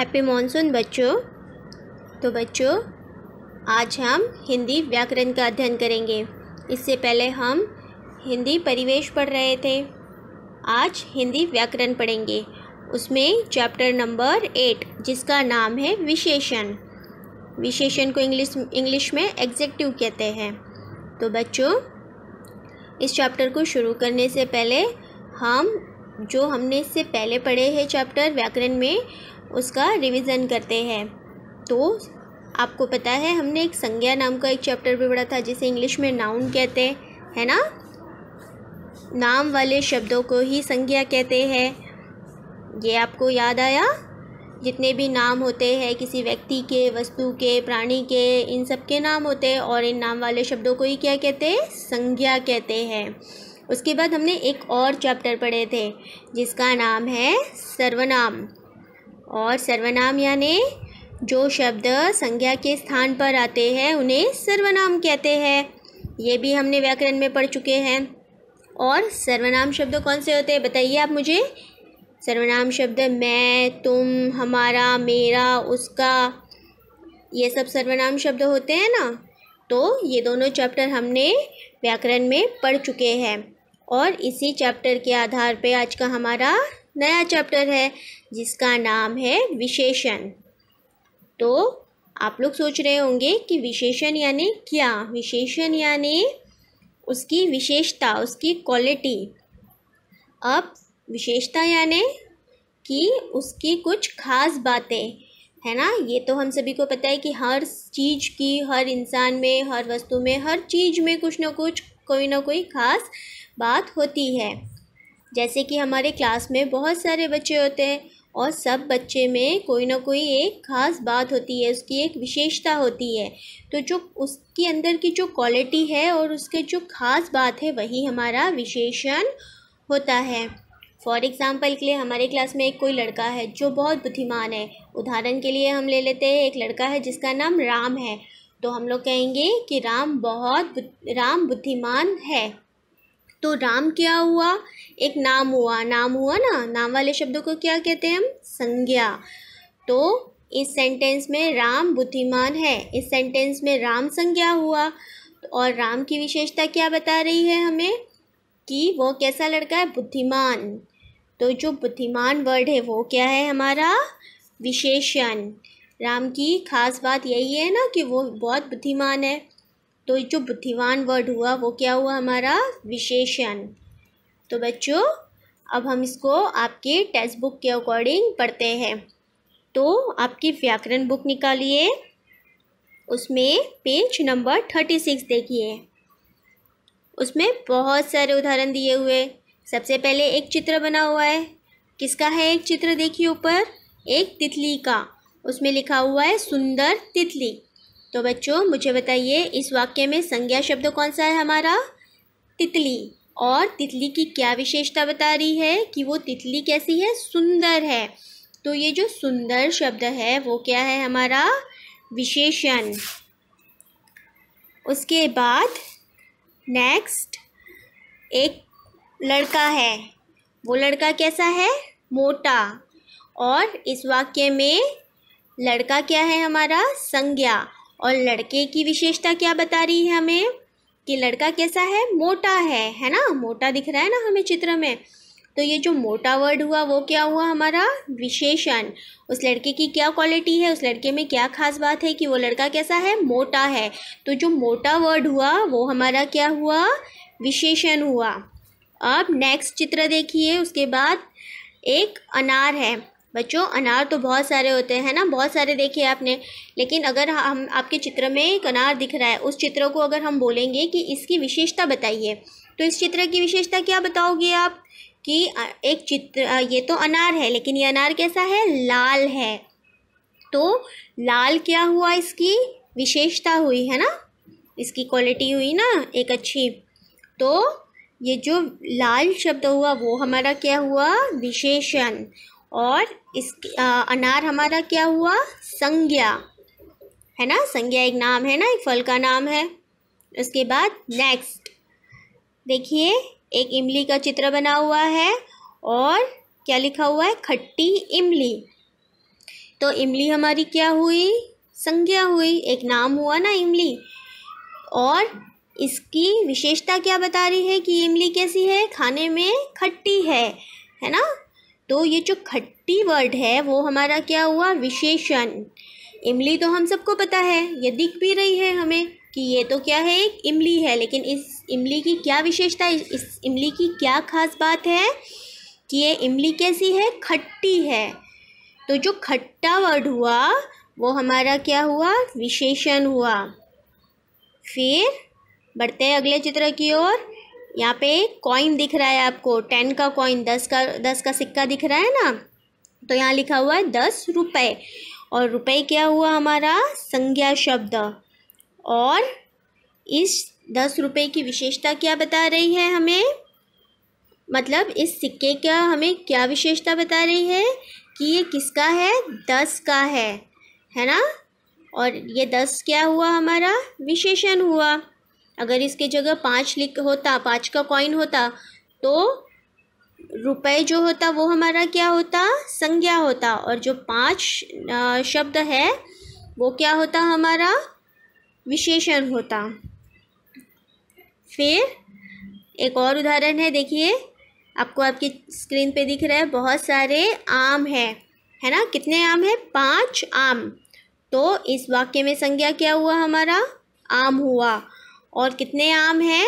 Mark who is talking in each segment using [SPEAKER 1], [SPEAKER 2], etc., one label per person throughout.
[SPEAKER 1] happy monsoon बच्चों तो बच्चों आज हम हिंदी व्याकरण का अध्ययन करेंगे इससे पहले हम हिंदी परिवेश पढ़ रहे थे आज हिंदी व्याकरण पढ़ेंगे उसमें चैप्टर नंबर एट जिसका नाम है विशेषण विशेषण को इंग्लिश इंग्लिश में एग्जेक्टिव कहते हैं तो बच्चों इस चैप्टर को शुरू करने से पहले हम जो हमने इससे पहले पढ़े हैं चैप्टर व्याकरण में उसका रिवीजन करते हैं तो आपको पता है हमने एक संज्ञा नाम का एक चैप्टर भी पढ़ा था जिसे इंग्लिश में नाउन कहते हैं है ना नाम वाले शब्दों को ही संज्ञा कहते हैं ये आपको याद आया जितने भी नाम होते हैं किसी व्यक्ति के वस्तु के प्राणी के इन सब के नाम होते हैं और इन नाम वाले शब्दों को ही क्या कहते हैं संज्ञा कहते हैं उसके बाद हमने एक और चैप्टर पढ़े थे जिसका नाम है सर्वनाम और सर्वनाम यानि जो शब्द संज्ञा के स्थान पर आते हैं उन्हें सर्वनाम कहते हैं ये भी हमने व्याकरण में पढ़ चुके हैं और सर्वनाम शब्द कौन से होते हैं बताइए आप मुझे सर्वनाम शब्द मैं तुम हमारा मेरा उसका ये सब सर्वनाम शब्द होते हैं ना तो ये दोनों चैप्टर हमने व्याकरण में पढ़ चुके हैं और इसी चैप्टर के आधार पे आज का हमारा नया चैप्टर है जिसका नाम है विशेषण तो आप लोग सोच रहे होंगे कि विशेषण यानी क्या विशेषण यानी उसकी विशेषता उसकी क्वालिटी अब विशेषता यानी कि उसकी कुछ खास बातें है ना ये तो हम सभी को पता है कि हर चीज़ की हर इंसान में हर वस्तु में हर चीज़ में कुछ ना कुछ कोई ना कोई खास बात होती है जैसे कि हमारे क्लास में बहुत सारे बच्चे होते हैं और सब बच्चे में कोई ना कोई एक ख़ास बात होती है उसकी एक विशेषता होती है तो जो उसके अंदर की जो क्वालिटी है और उसके जो ख़ास बात है वही हमारा विशेषण होता है फॉर एग्ज़ाम्पल के लिए हमारे क्लास में एक कोई लड़का है जो बहुत बुद्धिमान है उदाहरण के लिए हम ले लेते हैं एक लड़का है जिसका नाम राम है तो हम लोग कहेंगे कि राम बहुत राम बुद्धिमान है तो राम क्या हुआ एक नाम हुआ नाम हुआ ना नाम वाले शब्दों को क्या कहते हैं हम संज्ञा तो इस सेंटेंस में राम बुद्धिमान है इस सेंटेंस में राम संज्ञा हुआ और राम की विशेषता क्या बता रही है हमें कि वो कैसा लड़का है बुद्धिमान तो जो बुद्धिमान वर्ड है वो क्या है हमारा विशेषण राम की खास बात यही है ना कि वो बहुत बुद्धिमान है तो जो बुद्धिमान वर्ड हुआ वो क्या हुआ हमारा विशेषण तो बच्चों अब हम इसको आपके टेक्स्ट बुक के अकॉर्डिंग पढ़ते हैं तो आपकी व्याकरण बुक निकालिए उसमें पेज नंबर थर्टी सिक्स देखिए उसमें बहुत सारे उदाहरण दिए हुए सबसे पहले एक चित्र बना हुआ है किसका है एक चित्र देखिए ऊपर एक तितली का उसमें लिखा हुआ है सुंदर तितली तो बच्चों मुझे बताइए इस वाक्य में संज्ञा शब्द कौन सा है हमारा तितली और तितली की क्या विशेषता बता रही है कि वो तितली कैसी है सुंदर है तो ये जो सुंदर शब्द है वो क्या है हमारा विशेषण उसके बाद नेक्स्ट एक लड़का है वो लड़का कैसा है मोटा और इस वाक्य में लड़का क्या है हमारा संज्ञा और लड़के की विशेषता क्या बता रही है हमें कि लड़का कैसा है मोटा है है ना मोटा दिख रहा है ना हमें चित्र में तो ये जो मोटा वर्ड हुआ वो क्या हुआ हमारा विशेषण उस लड़के की क्या क्वालिटी है उस लड़के में क्या खास बात है कि वो लड़का कैसा है मोटा है तो जो मोटा वर्ड हुआ वो हमारा क्या हुआ विशेषण हुआ अब नेक्स्ट चित्र देखिए उसके बाद एक अनार है बच्चों अनार तो बहुत सारे होते हैं ना बहुत सारे देखे आपने लेकिन अगर हम आपके चित्र में एक अनार दिख रहा है उस चित्र को अगर हम बोलेंगे कि इसकी विशेषता बताइए तो इस चित्र की विशेषता क्या बताओगे आप कि एक चित्र ये तो अनार है लेकिन ये अनार कैसा है लाल है तो लाल क्या हुआ इसकी विशेषता हुई है ना इसकी क्वालिटी हुई ना एक अच्छी तो ये जो लाल शब्द हुआ वो हमारा क्या हुआ विशेषण और इस आ, अनार हमारा क्या हुआ संज्ञा है ना संज्ञा एक नाम है ना एक फल का नाम है उसके बाद नेक्स्ट देखिए एक इमली का चित्र बना हुआ है और क्या लिखा हुआ है खट्टी इमली तो इमली हमारी क्या हुई संज्ञा हुई एक नाम हुआ ना इमली और इसकी विशेषता क्या बता रही है कि इमली कैसी है खाने में खट्टी है है ना तो ये जो खट्टी वर्ड है वो हमारा क्या हुआ विशेषण इमली तो हम सबको पता है ये दिख भी रही है हमें कि ये तो क्या है एक इमली है लेकिन इस इमली की क्या विशेषता इस इमली की क्या खास बात है कि ये इमली कैसी है खट्टी है तो जो खट्टा वर्ड हुआ वो हमारा क्या हुआ विशेषण हुआ फिर बढ़ते हैं अगले चित्र की ओर यहाँ पे कॉइन दिख रहा है आपको टेन का कॉइन दस का दस का सिक्का दिख रहा है ना तो यहाँ लिखा हुआ है दस रुपये और रुपये क्या हुआ हमारा संज्ञा शब्द और इस दस रुपये की विशेषता क्या बता रही है हमें मतलब इस सिक्के का हमें क्या विशेषता बता रही है कि ये किसका है दस का है है ना और ये दस क्या हुआ हमारा विशेषण हुआ अगर इसके जगह पाँच लिख होता पाँच का कॉइन होता तो रुपए जो होता वो हमारा क्या होता संज्ञा होता और जो पाँच शब्द है वो क्या होता हमारा विशेषण होता फिर एक और उदाहरण है देखिए आपको आपकी स्क्रीन पे दिख रहा है बहुत सारे आम है है ना कितने आम है पांच आम तो इस वाक्य में संज्ञा क्या हुआ हमारा आम हुआ और कितने आम हैं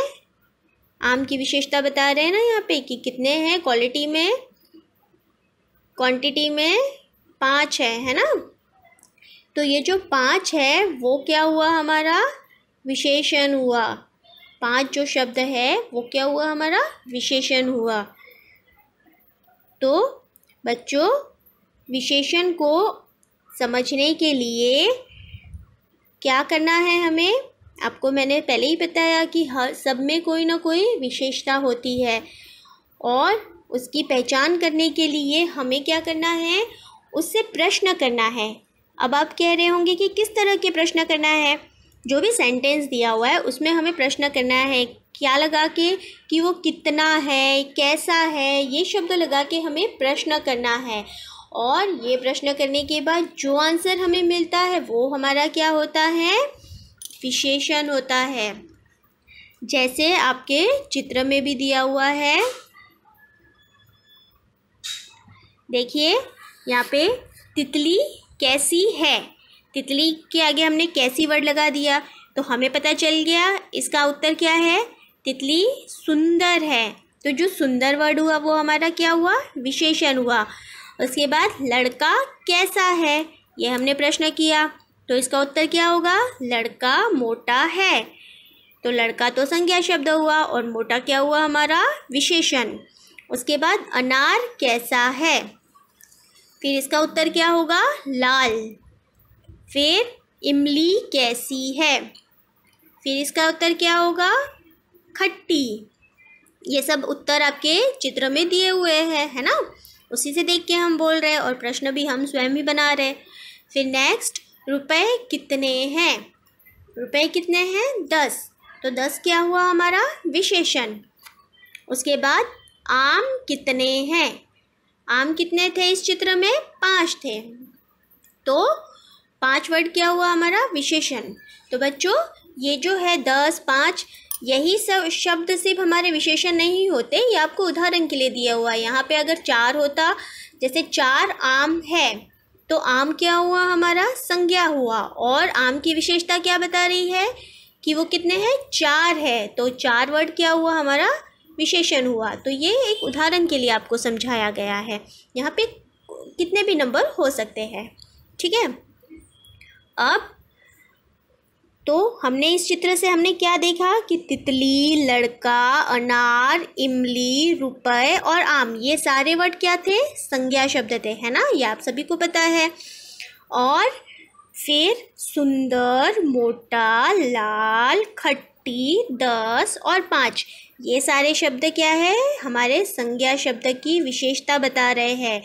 [SPEAKER 1] आम की विशेषता बता रहे हैं ना यहाँ पे कि कितने हैं क्वालिटी में क्वांटिटी में पाँच है है ना तो ये जो पाँच है वो क्या हुआ हमारा विशेषण हुआ पाँच जो शब्द है वो क्या हुआ हमारा विशेषण हुआ तो बच्चों विशेषण को समझने के लिए क्या करना है हमें आपको मैंने पहले ही बताया कि हर सब में कोई ना कोई विशेषता होती है और उसकी पहचान करने के लिए हमें क्या करना है उससे प्रश्न करना है अब आप कह रहे होंगे कि किस तरह के प्रश्न करना है जो भी सेंटेंस दिया हुआ है उसमें हमें प्रश्न करना है क्या लगा के कि वो कितना है कैसा है ये शब्द लगा के हमें प्रश्न करना है और ये प्रश्न करने के बाद जो आंसर हमें मिलता है वो हमारा क्या होता है विशेषण होता है जैसे आपके चित्र में भी दिया हुआ है देखिए यहाँ पे तितली कैसी है तितली के आगे हमने कैसी वर्ड लगा दिया तो हमें पता चल गया इसका उत्तर क्या है तितली सुंदर है तो जो सुंदर वर्ड हुआ वो हमारा क्या हुआ विशेषण हुआ उसके बाद लड़का कैसा है ये हमने प्रश्न किया तो इसका उत्तर क्या होगा लड़का मोटा है तो लड़का तो संज्ञा शब्द हुआ और मोटा क्या हुआ हमारा विशेषण उसके बाद अनार कैसा है फिर इसका उत्तर क्या होगा लाल फिर इमली कैसी है फिर इसका उत्तर क्या होगा खट्टी ये सब उत्तर आपके चित्र में दिए हुए हैं है ना उसी से देख के हम बोल रहे हैं और प्रश्न भी हम स्वयं ही बना रहे हैं फिर नेक्स्ट रुपए कितने हैं रुपए कितने हैं दस तो दस क्या हुआ हमारा विशेषण उसके बाद आम कितने हैं आम कितने थे इस चित्र में पाँच थे तो पाँच वर्ड क्या हुआ हमारा विशेषण तो बच्चों ये जो है दस पाँच यही सब शब्द सिर्फ हमारे विशेषण नहीं होते ये आपको उदाहरण के लिए दिया हुआ है यहाँ पे अगर चार होता जैसे चार आम है तो आम क्या हुआ हमारा संज्ञा हुआ और आम की विशेषता क्या बता रही है कि वो कितने हैं चार है तो चार वर्ड क्या हुआ हमारा विशेषण हुआ तो ये एक उदाहरण के लिए आपको समझाया गया है यहाँ पे कितने भी नंबर हो सकते हैं ठीक है अब तो हमने इस चित्र से हमने क्या देखा कि तितली लड़का अनार इमली रुपए और आम ये सारे वर्ड क्या थे संज्ञा शब्द थे है ना ये आप सभी को पता है और फिर सुंदर मोटा लाल खट्टी दस और पाँच ये सारे शब्द क्या है हमारे संज्ञा शब्द की विशेषता बता रहे हैं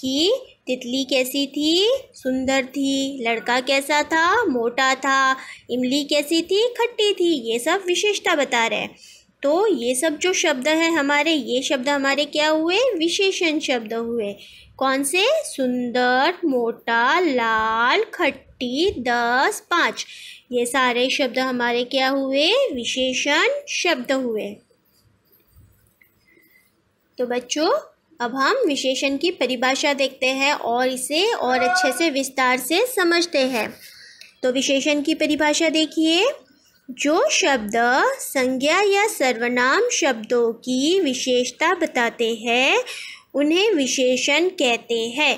[SPEAKER 1] कि तितली कैसी थी सुंदर थी लड़का कैसा था मोटा था इमली कैसी थी खट्टी थी ये सब विशेषता बता रहे हैं तो ये सब जो शब्द हैं हमारे ये शब्द हमारे क्या हुए विशेषण शब्द हुए कौन से सुंदर मोटा लाल खट्टी दस पाँच ये सारे शब्द हमारे क्या हुए विशेषण शब्द हुए तो बच्चों अब हम विशेषण की परिभाषा देखते हैं और इसे और अच्छे से विस्तार से समझते हैं तो विशेषण की परिभाषा देखिए जो शब्द संज्ञा या सर्वनाम शब्दों की विशेषता बताते हैं उन्हें विशेषण कहते हैं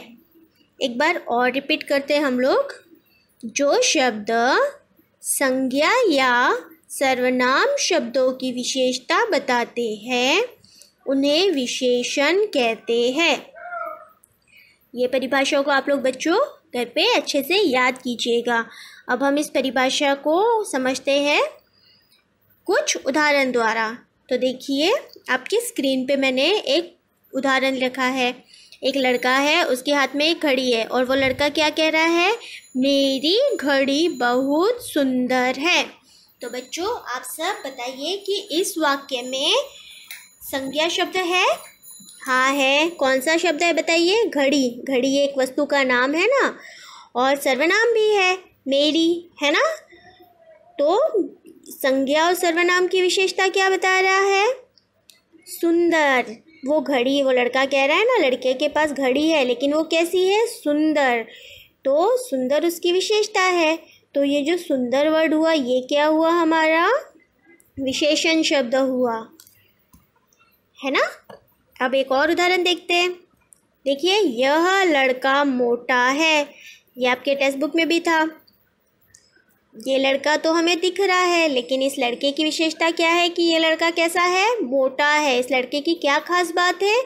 [SPEAKER 1] एक बार और रिपीट करते हैं हम लोग जो शब्द संज्ञा या सर्वनाम शब्दों की विशेषता बताते हैं उन्हें विशेषण कहते हैं ये परिभाषा को आप लोग बच्चों घर पे अच्छे से याद कीजिएगा अब हम इस परिभाषा को समझते हैं कुछ उदाहरण द्वारा तो देखिए आपकी स्क्रीन पे मैंने एक उदाहरण रखा है एक लड़का है उसके हाथ में एक घड़ी है और वो लड़का क्या कह रहा है मेरी घड़ी बहुत सुंदर है तो बच्चों आप सब बताइए कि इस वाक्य में संज्ञा शब्द है हाँ है कौन सा शब्द है बताइए घड़ी घड़ी एक वस्तु का नाम है ना और सर्वनाम भी है मेरी है ना तो संज्ञा और सर्वनाम की विशेषता क्या बता रहा है सुंदर वो घड़ी वो लड़का कह रहा है ना लड़के के पास घड़ी है लेकिन वो कैसी है सुंदर तो सुंदर उसकी विशेषता है तो ये जो सुंदर वर्ड हुआ ये क्या हुआ हमारा विशेषण शब्द हुआ है ना अब एक और उदाहरण देखते हैं देखिए यह लड़का मोटा है ये आपके टेक्स्ट बुक में भी था ये लड़का तो हमें दिख रहा है लेकिन इस लड़के की विशेषता क्या है कि ये लड़का कैसा है मोटा है इस लड़के की क्या खास बात है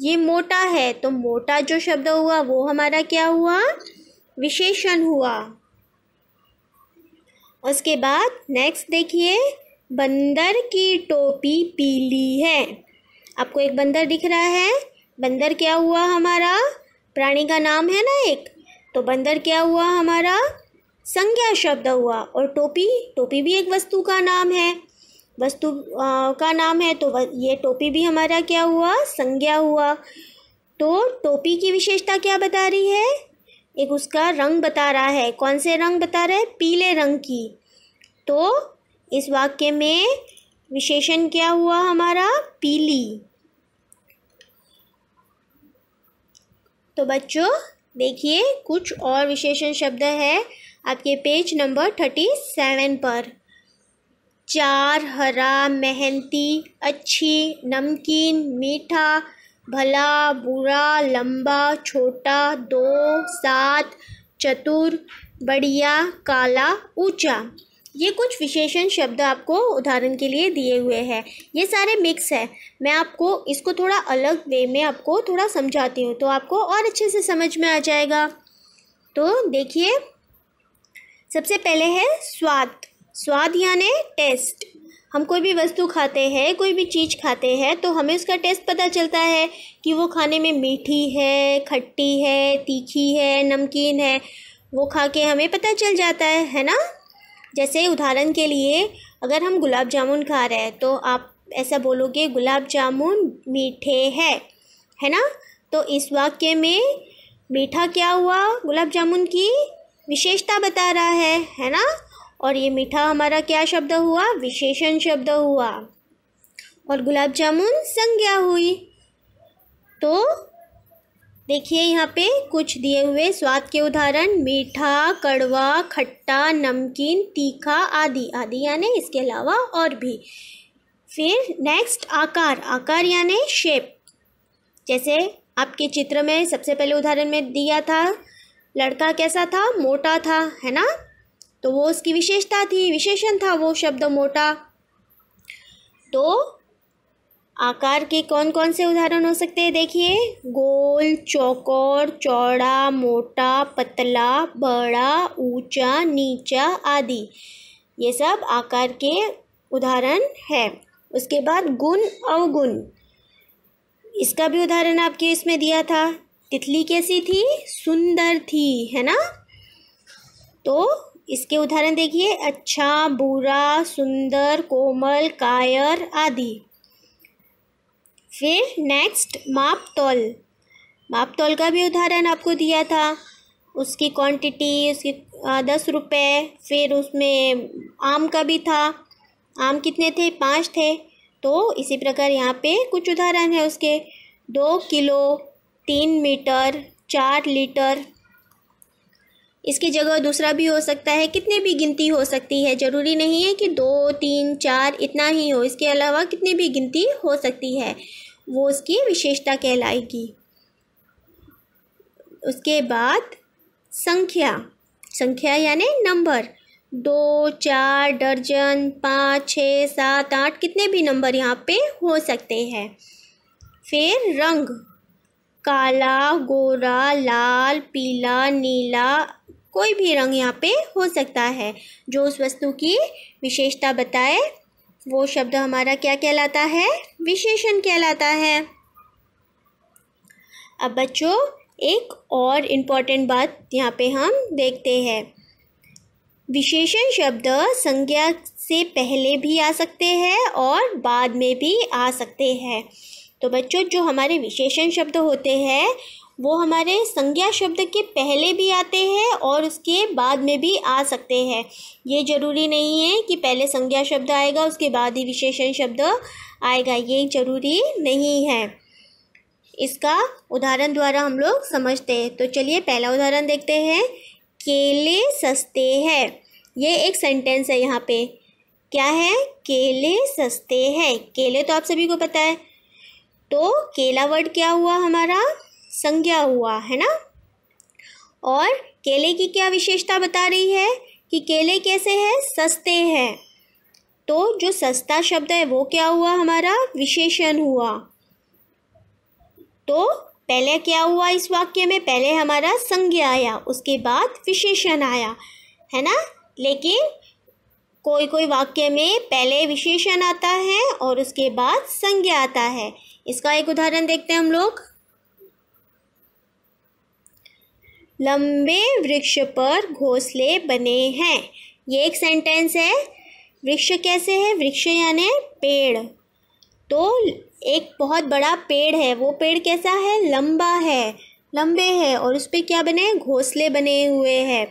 [SPEAKER 1] ये मोटा है तो मोटा जो शब्द हुआ वो हमारा क्या हुआ विशेषण हुआ उसके बाद नेक्स्ट देखिए बंदर की टोपी पीली है आपको एक बंदर दिख रहा है बंदर क्या हुआ हमारा प्राणी का नाम है ना एक तो बंदर क्या हुआ हमारा संज्ञा शब्द हुआ और टोपी टोपी भी एक वस्तु का नाम है वस्तु का नाम है तो ये टोपी भी हमारा क्या हुआ संज्ञा हुआ तो टोपी की विशेषता क्या बता रही है एक उसका रंग बता रहा है कौन से रंग बता रहा है पीले रंग की तो इस वाक्य में विशेषण क्या हुआ हमारा पीली तो बच्चों देखिए कुछ और विशेषण शब्द है आपके पेज नंबर थर्टी सेवन पर चार हरा मेहनती अच्छी नमकीन मीठा भला बुरा लंबा छोटा दो सात चतुर बढ़िया काला ऊंचा ये कुछ विशेषण शब्द आपको उदाहरण के लिए दिए हुए हैं ये सारे मिक्स है मैं आपको इसको थोड़ा अलग वे में आपको थोड़ा समझाती हूँ तो आपको और अच्छे से समझ में आ जाएगा तो देखिए सबसे पहले है स्वाद स्वाद यानि टेस्ट हम कोई भी वस्तु खाते हैं कोई भी चीज़ खाते हैं तो हमें उसका टेस्ट पता चलता है कि वो खाने में मीठी है खट्टी है तीखी है नमकीन है वो खा के हमें पता चल जाता है है ना जैसे उदाहरण के लिए अगर हम गुलाब जामुन खा रहे हैं तो आप ऐसा बोलोगे गुलाब जामुन मीठे है है ना तो इस वाक्य में मीठा क्या हुआ गुलाब जामुन की विशेषता बता रहा है है ना और ये मीठा हमारा क्या शब्द हुआ विशेषण शब्द हुआ और गुलाब जामुन संज्ञा हुई तो देखिए यहाँ पे कुछ दिए हुए स्वाद के उदाहरण मीठा कड़वा खट्टा नमकीन तीखा आदि आदि यानी इसके अलावा और भी फिर नेक्स्ट आकार आकार यानी शेप जैसे आपके चित्र में सबसे पहले उदाहरण में दिया था लड़का कैसा था मोटा था है ना तो वो उसकी विशेषता थी विशेषण था वो शब्द मोटा तो आकार के कौन कौन से उदाहरण हो सकते हैं देखिए गोल चौकोर चौड़ा मोटा पतला बड़ा ऊंचा, नीचा आदि ये सब आकार के उदाहरण है उसके बाद गुण अवगुण इसका भी उदाहरण आपके इसमें दिया था तितली कैसी थी सुंदर थी है ना तो इसके उदाहरण देखिए अच्छा बुरा सुंदर कोमल कायर आदि फिर नेक्स्ट माप तोल माप तोल का भी उदाहरण आपको दिया था उसकी क्वांटिटी उसकी दस रुपये फिर उसमें आम का भी था आम कितने थे पाँच थे तो इसी प्रकार यहाँ पे कुछ उदाहरण है उसके दो किलो तीन मीटर चार लीटर इसकी जगह दूसरा भी हो सकता है कितने भी गिनती हो सकती है ज़रूरी नहीं है कि दो तीन चार इतना ही हो इसके अलावा कितनी भी गिनती हो सकती है वो उसकी विशेषता कहलाएगी उसके बाद संख्या संख्या यानि नंबर दो चार दर्जन पाँच छः सात आठ कितने भी नंबर यहाँ पे हो सकते हैं फिर रंग काला गोरा लाल पीला नीला कोई भी रंग यहाँ पे हो सकता है जो उस वस्तु की विशेषता बताए वो शब्द हमारा क्या कहलाता है विशेषण कहलाता है अब बच्चों एक और इम्पॉर्टेंट बात यहाँ पे हम देखते हैं विशेषण शब्द संज्ञा से पहले भी आ सकते हैं और बाद में भी आ सकते हैं तो बच्चों जो हमारे विशेषण शब्द होते हैं वो हमारे संज्ञा शब्द के पहले भी आते हैं और उसके बाद में भी आ सकते हैं ये जरूरी नहीं है कि पहले संज्ञा शब्द आएगा उसके बाद ही विशेषण शब्द आएगा ये जरूरी नहीं है इसका उदाहरण द्वारा हम लोग समझते हैं तो चलिए पहला उदाहरण देखते हैं केले सस्ते हैं ये एक सेंटेंस है यहाँ पे क्या है केले सस्ते हैं केले तो आप सभी को पता है तो केला वर्ड क्या हुआ हमारा संज्ञा हुआ है ना और केले की क्या विशेषता बता रही है कि केले कैसे हैं सस्ते हैं तो जो सस्ता शब्द है वो क्या हुआ हमारा विशेषण हुआ तो पहले क्या हुआ इस वाक्य में पहले हमारा संज्ञा आया उसके बाद विशेषण आया है ना लेकिन कोई कोई वाक्य में पहले विशेषण आता है और उसके बाद संज्ञा आता है इसका एक उदाहरण देखते हैं हम लोग लंबे वृक्ष पर घोंसले बने हैं ये एक सेंटेंस है वृक्ष कैसे है वृक्ष यानी पेड़ तो एक बहुत बड़ा पेड़ है वो पेड़ कैसा है लंबा है लंबे है और उस पर क्या बने घोंसले बने हुए हैं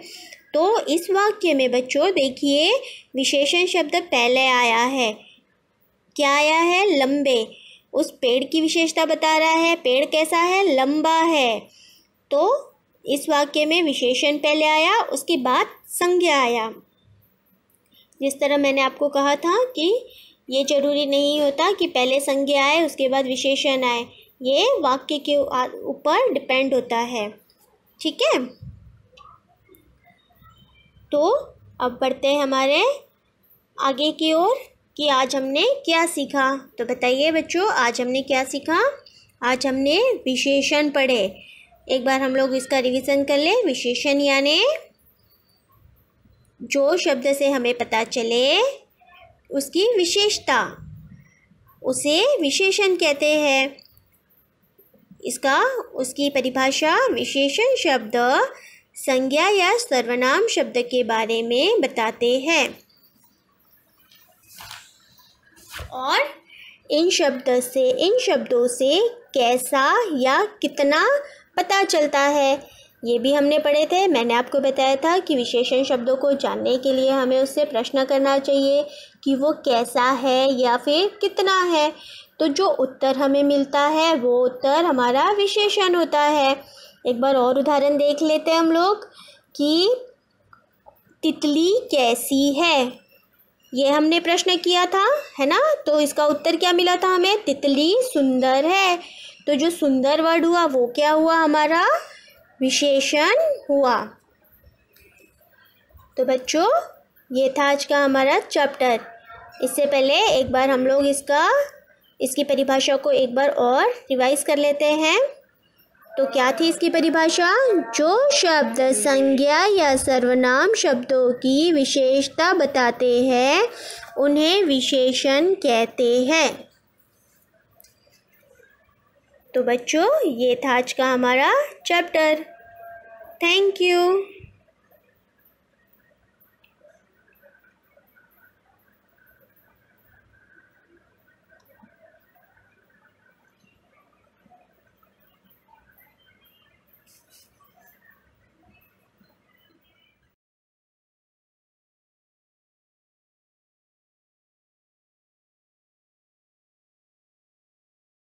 [SPEAKER 1] तो इस वाक्य में बच्चों देखिए विशेषण शब्द पहले आया है क्या आया है लंबे उस पेड़ की विशेषता बता रहा है पेड़ कैसा है लंबा है तो इस वाक्य में विशेषण पहले आया उसके बाद संज्ञा आया जिस तरह मैंने आपको कहा था कि ये जरूरी नहीं होता कि पहले संज्ञा आए उसके बाद विशेषण आए ये वाक्य के ऊपर डिपेंड होता है ठीक है तो अब बढ़ते हैं हमारे आगे की ओर कि आज हमने क्या सीखा तो बताइए बच्चों आज हमने क्या सीखा आज हमने विशेषण पढ़े एक बार हम लोग इसका रिवीजन कर ले विशेषण यानि जो शब्द से हमें पता चले उसकी विशेषता उसे विशेषण कहते हैं इसका उसकी परिभाषा विशेषण शब्द संज्ञा या सर्वनाम शब्द के बारे में बताते हैं और इन शब्द से इन शब्दों से कैसा या कितना पता चलता है ये भी हमने पढ़े थे मैंने आपको बताया था कि विशेषण शब्दों को जानने के लिए हमें उससे प्रश्न करना चाहिए कि वो कैसा है या फिर कितना है तो जो उत्तर हमें मिलता है वो उत्तर हमारा विशेषण होता है एक बार और उदाहरण देख लेते हैं हम लोग कि तितली कैसी है ये हमने प्रश्न किया था है ना तो इसका उत्तर क्या मिला था हमें तितली सुंदर है तो जो सुंदर वर्ड हुआ वो क्या हुआ हमारा विशेषण हुआ तो बच्चों ये था आज का हमारा चैप्टर इससे पहले एक बार हम लोग इसका इसकी परिभाषा को एक बार और रिवाइज कर लेते हैं तो क्या थी इसकी परिभाषा जो शब्द संज्ञा या सर्वनाम शब्दों की विशेषता बताते हैं उन्हें विशेषण कहते हैं तो बच्चों ये था आज का हमारा चैप्टर थैंक यू